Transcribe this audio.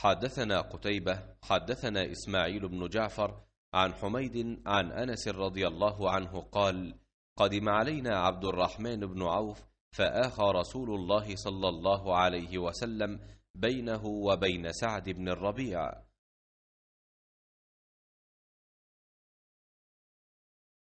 حدثنا قتيبة حدثنا إسماعيل بن جعفر عن حميد عن أنس رضي الله عنه قال قدم علينا عبد الرحمن بن عوف فآخى رسول الله صلى الله عليه وسلم بينه وبين سعد بن الربيع